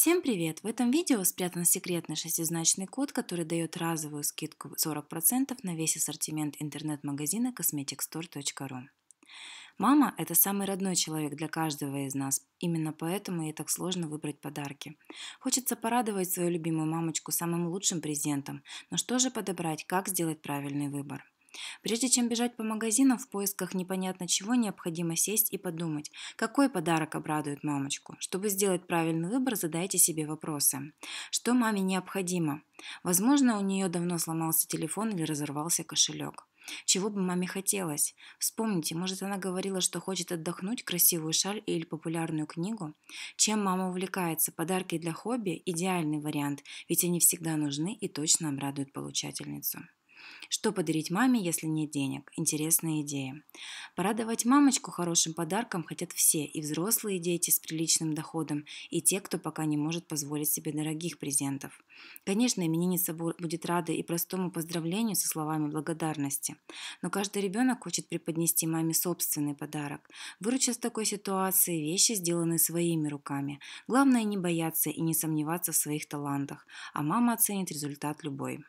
Всем привет! В этом видео спрятан секретный шестизначный код, который дает разовую скидку 40% на весь ассортимент интернет-магазина cosmeticstore.ru. Мама – это самый родной человек для каждого из нас, именно поэтому ей так сложно выбрать подарки. Хочется порадовать свою любимую мамочку самым лучшим презентом, но что же подобрать, как сделать правильный выбор – Прежде чем бежать по магазинам в поисках непонятно чего, необходимо сесть и подумать, какой подарок обрадует мамочку. Чтобы сделать правильный выбор, задайте себе вопросы. Что маме необходимо? Возможно, у нее давно сломался телефон или разорвался кошелек. Чего бы маме хотелось? Вспомните, может, она говорила, что хочет отдохнуть, красивую шаль или популярную книгу? Чем мама увлекается? Подарки для хобби – идеальный вариант, ведь они всегда нужны и точно обрадуют получательницу. Что подарить маме, если нет денег? Интересная идея. Порадовать мамочку хорошим подарком хотят все, и взрослые дети с приличным доходом, и те, кто пока не может позволить себе дорогих презентов. Конечно, именинница будет рада и простому поздравлению со словами благодарности. Но каждый ребенок хочет преподнести маме собственный подарок. Выручив с такой ситуации, вещи сделаны своими руками. Главное не бояться и не сомневаться в своих талантах, а мама оценит результат любой.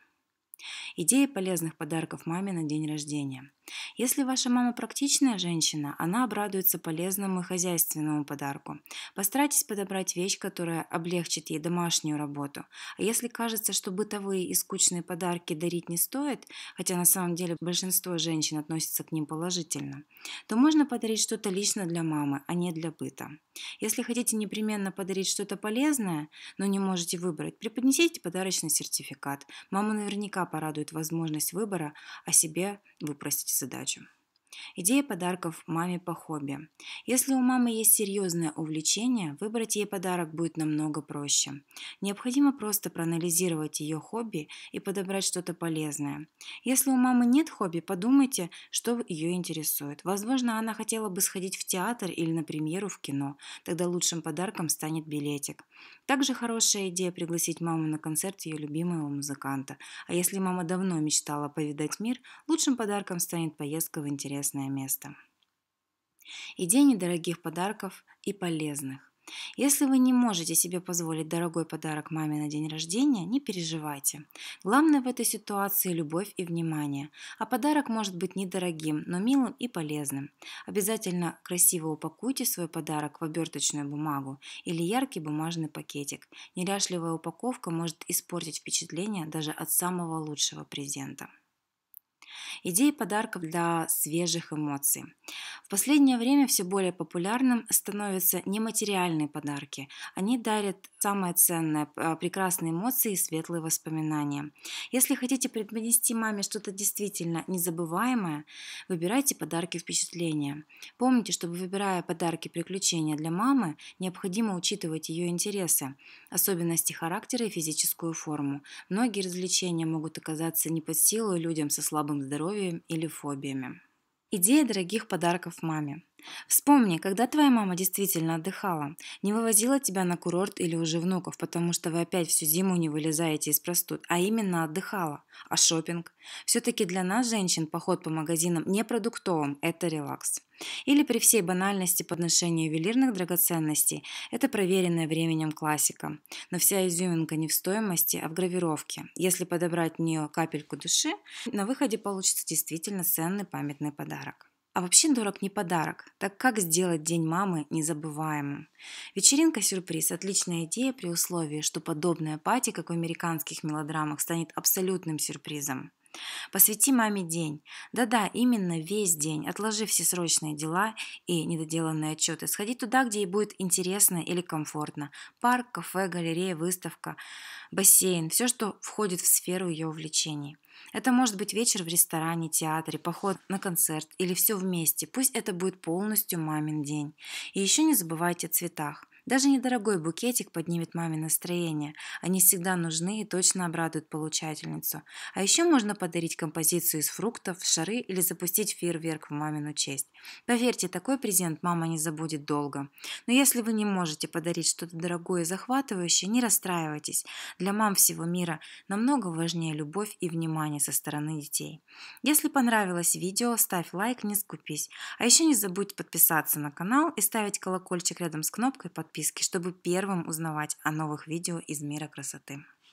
Идеи полезных подарков маме на день рождения. Если ваша мама практичная женщина, она обрадуется полезному и хозяйственному подарку. Постарайтесь подобрать вещь, которая облегчит ей домашнюю работу. А если кажется, что бытовые и скучные подарки дарить не стоит, хотя на самом деле большинство женщин относится к ним положительно, то можно подарить что-то лично для мамы, а не для быта. Если хотите непременно подарить что-то полезное, но не можете выбрать, преподнесите подарочный сертификат. Мама наверняка порадует возможность выбора, а себе вы задачу. Идея подарков маме по хобби. Если у мамы есть серьезное увлечение, выбрать ей подарок будет намного проще. Необходимо просто проанализировать ее хобби и подобрать что-то полезное. Если у мамы нет хобби, подумайте, что ее интересует. Возможно, она хотела бы сходить в театр или на премьеру в кино. Тогда лучшим подарком станет билетик. Также хорошая идея пригласить маму на концерт ее любимого музыканта. А если мама давно мечтала повидать мир, лучшим подарком станет поездка в интересный интересное место. И день недорогих подарков и полезных. Если вы не можете себе позволить дорогой подарок маме на день рождения, не переживайте. Главное в этой ситуации любовь и внимание. А подарок может быть недорогим, но милым и полезным. Обязательно красиво упакуйте свой подарок в оберточную бумагу или яркий бумажный пакетик. Неряшливая упаковка может испортить впечатление даже от самого лучшего презента идеи подарков для свежих эмоций. В последнее время все более популярным становятся нематериальные подарки. Они дарят самое ценное, а, прекрасные эмоции и светлые воспоминания. Если хотите преподнести маме что-то действительно незабываемое, выбирайте подарки впечатления. Помните, чтобы выбирая подарки приключения для мамы, необходимо учитывать ее интересы, особенности характера и физическую форму. Многие развлечения могут оказаться не под силу людям со слабым здоровьем здоровьем или фобиями. Идея дорогих подарков маме. Вспомни, когда твоя мама действительно отдыхала, не вывозила тебя на курорт или уже внуков, потому что вы опять всю зиму не вылезаете из простуд, а именно отдыхала. А шопинг? Все-таки для нас, женщин, поход по магазинам не продуктовым, это релакс. Или при всей банальности подношения ювелирных драгоценностей – это проверенная временем классика. Но вся изюминка не в стоимости, а в гравировке. Если подобрать в нее капельку души, на выходе получится действительно ценный памятный подарок. А вообще дорог не подарок, так как сделать День мамы незабываемым? Вечеринка-сюрприз – отличная идея при условии, что подобная пати, как в американских мелодрамах, станет абсолютным сюрпризом. Посвяти маме день. Да-да, именно весь день. Отложи все срочные дела и недоделанные отчеты. Сходи туда, где ей будет интересно или комфортно. Парк, кафе, галерея, выставка, бассейн. Все, что входит в сферу ее увлечений. Это может быть вечер в ресторане, театре, поход на концерт или все вместе. Пусть это будет полностью мамин день. И еще не забывайте о цветах. Даже недорогой букетик поднимет маме настроение. Они всегда нужны и точно обрадуют получательницу. А еще можно подарить композицию из фруктов, шары или запустить фейерверк в мамину честь. Поверьте, такой презент мама не забудет долго. Но если вы не можете подарить что-то дорогое и захватывающее, не расстраивайтесь. Для мам всего мира намного важнее любовь и внимание со стороны детей. Если понравилось видео, ставь лайк, не скупись. А еще не забудь подписаться на канал и ставить колокольчик рядом с кнопкой «Подписаться» подписки, чтобы первым узнавать о новых видео из мира красоты.